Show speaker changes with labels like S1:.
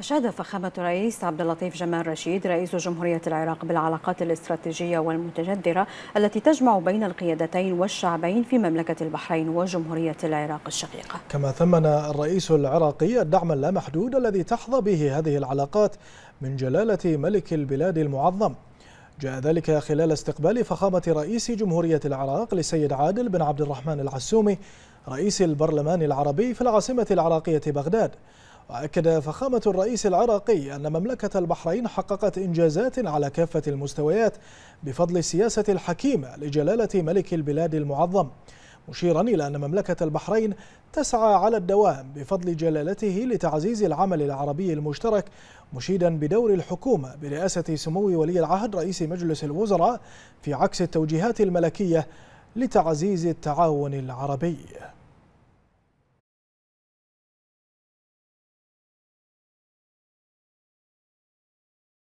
S1: أشاد فخامة الرئيس عبد اللطيف جمال رشيد رئيس جمهورية العراق بالعلاقات الاستراتيجية والمتجذرة التي تجمع بين القيادتين والشعبين في مملكة البحرين وجمهورية
S2: العراق الشقيقة.
S3: كما ثمن الرئيس العراقي الدعم اللامحدود الذي تحظى به هذه العلاقات من جلالة ملك البلاد المعظم. جاء ذلك خلال استقبال فخامة رئيس جمهورية العراق لسيد عادل بن عبد الرحمن العسومي رئيس البرلمان العربي في العاصمة العراقية بغداد. وأكد فخامة الرئيس العراقي أن مملكة البحرين حققت إنجازات على كافة المستويات بفضل السياسة الحكيمة لجلالة ملك البلاد المعظم مشيرا إلى أن مملكة البحرين تسعى على الدوام بفضل جلالته لتعزيز العمل العربي المشترك مشيدا بدور الحكومة برئاسة سمو ولي العهد رئيس مجلس الوزراء في عكس التوجيهات الملكية لتعزيز التعاون العربي